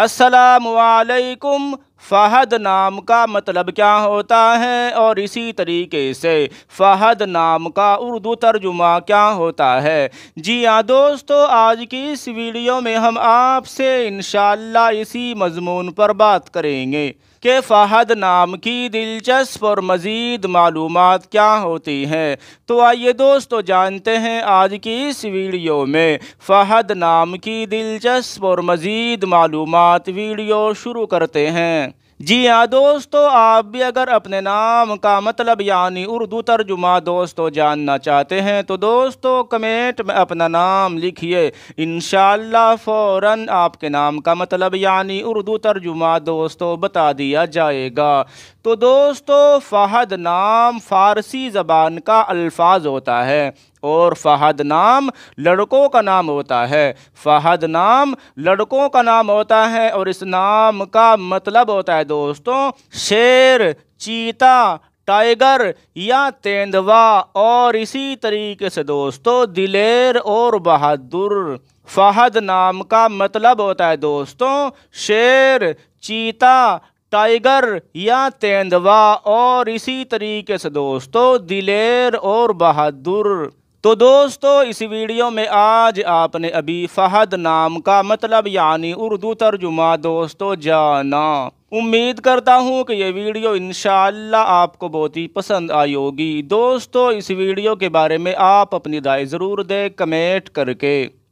السلام عليكم फ़हद नाम का मतलब क्या होता है और इसी तरीके से फ़हद नाम का उर्दू तर्जुमा क्या होता है जी हाँ दोस्तों आज की इस वीडियो में हम आपसे इन इसी मजमून पर बात करेंगे कि फ़हद नाम की दिलचस्प और मज़ीद मालूम क्या होती हैं तो आइए दोस्तों जानते हैं आज की इस वीडियो में फ़हद नाम की दिलचस्प और मज़ीद मालूम वीडियो शुरू करते हैं जी हाँ दोस्तों आप भी अगर अपने नाम का मतलब यानी उर्दू तर्जुमा दोस्तों जानना चाहते हैं तो दोस्तों कमेंट में अपना नाम लिखिए इन फ़ौर आपके नाम का मतलब यानी उर्दू तर्जुमा दोस्तों बता दिया जाएगा तो दोस्तों फ़हद नाम फ़ारसी ज़बान का अल्फाज होता है और फ़हद नाम लड़कों का नाम होता है फ़हद नाम लड़कों का नाम होता है और इस नाम का मतलब होता है दोस्तों शेर चीता टाइगर या तेंदवा और इसी तरीके से दोस्तों दिलेर और बहादुर फहद नाम का मतलब होता है दोस्तों शेर चीता टाइगर या तेंदवा और इसी तरीके से दोस्तों दिलेर और बहादुर तो दोस्तों इस वीडियो में आज आपने अभी फ़हद नाम का मतलब यानी उर्दू तर्जुमा दोस्तों जाना उम्मीद करता हूँ कि ये वीडियो इन आपको बहुत ही पसंद आई होगी दोस्तों इस वीडियो के बारे में आप अपनी राय ज़रूर दें कमेंट करके